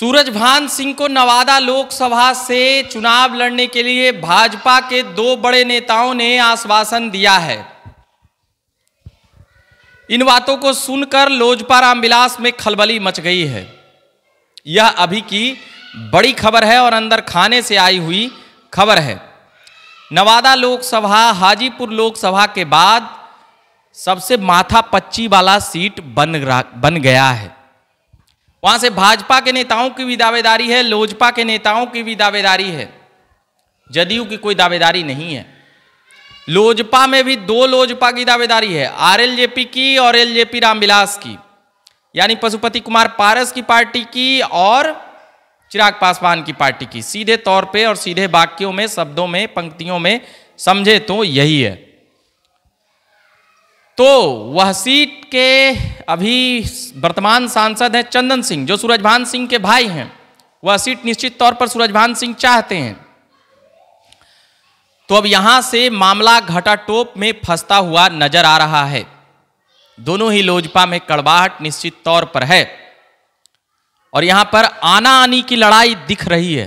सूरजभान सिंह को नवादा लोकसभा से चुनाव लड़ने के लिए भाजपा के दो बड़े नेताओं ने आश्वासन दिया है इन बातों को सुनकर लोजपा रामविलास में खलबली मच गई है यह अभी की बड़ी खबर है और अंदर खाने से आई हुई खबर है नवादा लोकसभा हाजीपुर लोकसभा के बाद सबसे माथा पच्ची वाला सीट बन बन गया है वहां से भाजपा के नेताओं की भी दावेदारी है लोजपा के नेताओं की भी दावेदारी है जदयू की कोई दावेदारी नहीं है लोजपा में भी दो लोजपा की दावेदारी है आरएलजेपी की और एलजेपी रामविलास की यानी पशुपति कुमार पारस की पार्टी की और चिराग पासवान की पार्टी की सीधे तौर पे और सीधे वाक्यों में शब्दों में पंक्तियों में समझे तो यही है तो वह सीट के अभी वर्तमान सांसद हैं चंदन सिंह जो सूरजभान सिंह के भाई हैं वह सीट निश्चित तौर पर सूरजभान सिंह चाहते हैं तो अब यहां से मामला घटाटोप में फंसता हुआ नजर आ रहा है दोनों ही लोजपा में कड़वाहट निश्चित तौर पर है और यहां पर आना आनी की लड़ाई दिख रही है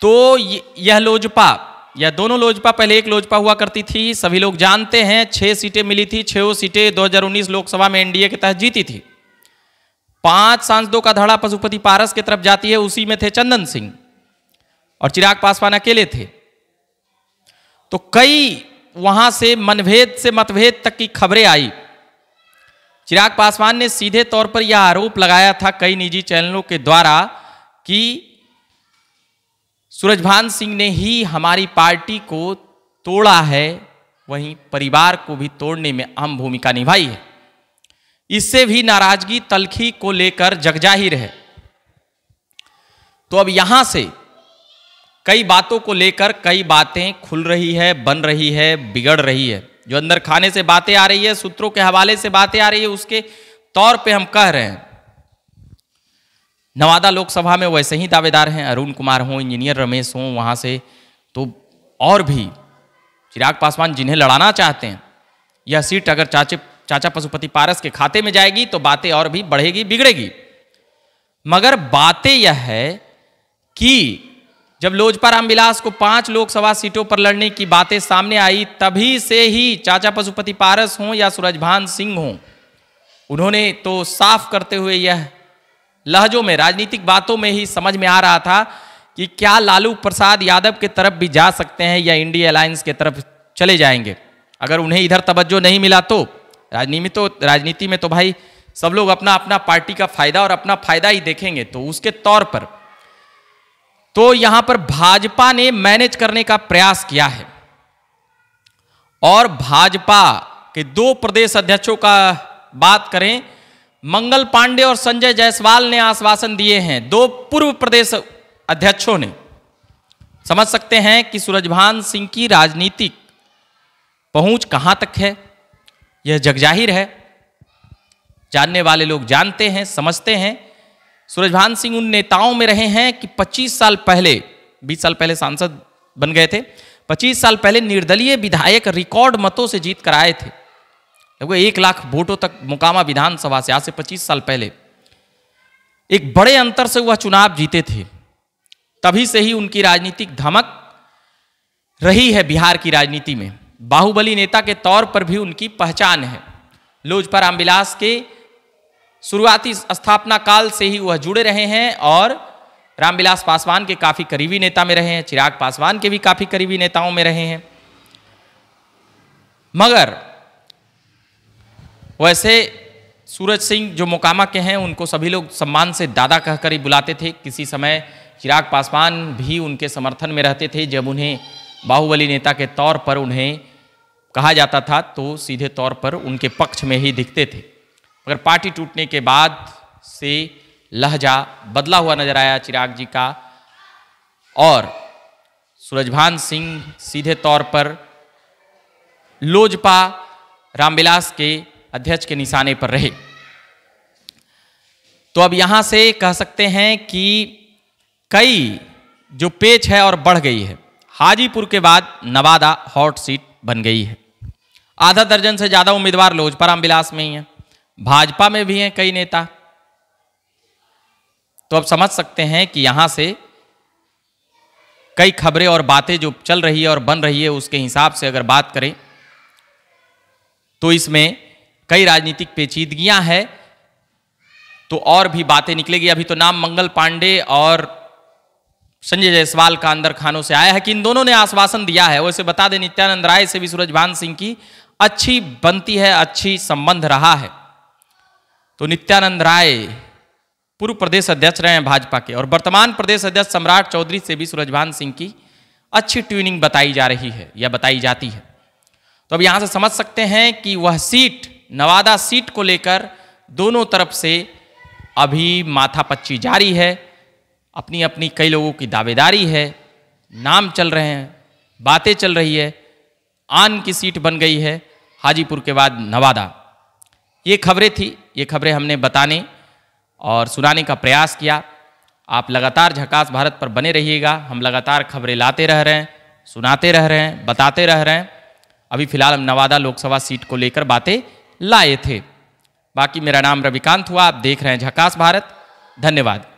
तो यह लोजपा या दोनों लोजपा पहले एक लोजपा हुआ करती थी सभी लोग जानते हैं छह सीटें मिली थी छो सीटें 2019 लोकसभा में एनडीए के तहत जीती थी पांच सांसदों का धड़ा पशुपति पारस की तरफ जाती है उसी में थे चंदन सिंह और चिराग पासवान अकेले थे तो कई वहां से मनभेद से मतभेद तक की खबरें आई चिराग पासवान ने सीधे तौर पर यह आरोप लगाया था कई निजी चैनलों के द्वारा कि सूरजभान सिंह ने ही हमारी पार्टी को तोड़ा है वहीं परिवार को भी तोड़ने में अहम भूमिका निभाई है इससे भी नाराजगी तलखी को लेकर जगजाहिर है तो अब यहां से कई बातों को लेकर कई बातें खुल रही है बन रही है बिगड़ रही है जो अंदर खाने से बातें आ रही है सूत्रों के हवाले से बातें आ रही है उसके तौर पे हम कह रहे हैं नवादा लोकसभा में वैसे ही दावेदार हैं अरुण कुमार हों इंजीनियर रमेश हों वहाँ से तो और भी चिराग पासवान जिन्हें लड़ाना चाहते हैं यह सीट अगर चाचे चाचा पशुपति पारस के खाते में जाएगी तो बातें और भी बढ़ेगी बिगड़ेगी मगर बातें यह है कि जब लोजपा रामविलास को पांच लोकसभा सीटों पर लड़ने की बातें सामने आई तभी से ही चाचा पशुपति पारस हों या सूरजभान सिंह हों उन्होंने तो साफ करते हुए यह लहजों में राजनीतिक बातों में ही समझ में आ रहा था कि क्या लालू प्रसाद यादव के तरफ भी जा सकते हैं या इंडिया अलायंस के तरफ चले जाएंगे अगर उन्हें इधर तवज्जो नहीं मिला तो राजनीति में तो राजनीति में तो भाई सब लोग अपना अपना पार्टी का फायदा और अपना फायदा ही देखेंगे तो उसके तौर पर तो यहां पर भाजपा ने मैनेज करने का प्रयास किया है और भाजपा के दो प्रदेश अध्यक्षों का बात करें मंगल पांडे और संजय जायसवाल ने आश्वासन दिए हैं दो पूर्व प्रदेश अध्यक्षों ने समझ सकते हैं कि सूरजभान सिंह की राजनीतिक पहुंच कहां तक है यह जगजाहिर है जानने वाले लोग जानते हैं समझते हैं सूरजभान सिंह उन नेताओं में रहे हैं कि 25 साल पहले 20 साल पहले सांसद बन गए थे 25 साल पहले निर्दलीय विधायक रिकॉर्ड मतों से जीत कर आए थे देखो एक लाख वोटों तक मुकामा विधानसभा से आज से पच्चीस साल पहले एक बड़े अंतर से वह चुनाव जीते थे तभी से ही उनकी राजनीतिक धमक रही है बिहार की राजनीति में बाहुबली नेता के तौर पर भी उनकी पहचान है लोजपा रामविलास के शुरुआती स्थापना काल से ही वह जुड़े रहे हैं और रामविलास पासवान के काफ़ी करीबी नेता में रहे हैं चिराग पासवान के भी काफ़ी करीबी नेताओं में रहे हैं मगर वैसे सूरज सिंह जो मोकामा के हैं उनको सभी लोग सम्मान से दादा कहकर ही बुलाते थे किसी समय चिराग पासवान भी उनके समर्थन में रहते थे जब उन्हें बाहुबली नेता के तौर पर उन्हें कहा जाता था तो सीधे तौर पर उनके पक्ष में ही दिखते थे मगर पार्टी टूटने के बाद से लहजा बदला हुआ नजर आया चिराग जी का और सूरजभान सिंह सीधे तौर पर लोजपा रामविलास के अध्यक्ष के निशाने पर रहे तो अब यहां से कह सकते हैं कि कई जो पेच है और बढ़ गई है हाजीपुर के बाद नवादा हॉट सीट बन गई है आधा दर्जन से ज़्यादा उम्मीदवार लोजपा रामविलास में ही है भाजपा में भी हैं कई नेता तो अब समझ सकते हैं कि यहां से कई खबरें और बातें जो चल रही है और बन रही है उसके हिसाब से अगर बात करें तो इसमें कई राजनीतिक पेचीदगियां हैं तो और भी बातें निकलेगी अभी तो नाम मंगल पांडे और संजय जायसवाल का अंदर खानों से आया है कि इन दोनों ने आश्वासन दिया है वैसे बता दें नित्यानंद राय से भी सूरजभान सिंह की अच्छी बनती है अच्छी संबंध रहा है तो नित्यानंद राय पूर्व प्रदेश अध्यक्ष रहे हैं भाजपा के और वर्तमान प्रदेश अध्यक्ष सम्राट चौधरी से भी सूरजभान सिंह की अच्छी ट्यूनिंग बताई जा रही है या बताई जाती है तो अब यहां से समझ सकते हैं कि वह सीट नवादा सीट को लेकर दोनों तरफ से अभी माथापच्ची जारी है अपनी अपनी कई लोगों की दावेदारी है नाम चल रहे हैं बातें चल रही है आन की सीट बन गई है हाजीपुर के बाद नवादा ये खबरें थी ये खबरें हमने बताने और सुनाने का प्रयास किया आप लगातार झकास भारत पर बने रहिएगा हम लगातार खबरें लाते रह रहे हैं सुनाते रह रहे हैं बताते रह रहे हैं अभी फिलहाल हम नवादा लोकसभा सीट को लेकर बातें लाए थे बाकी मेरा नाम रविकांत हुआ आप देख रहे हैं झकास भारत धन्यवाद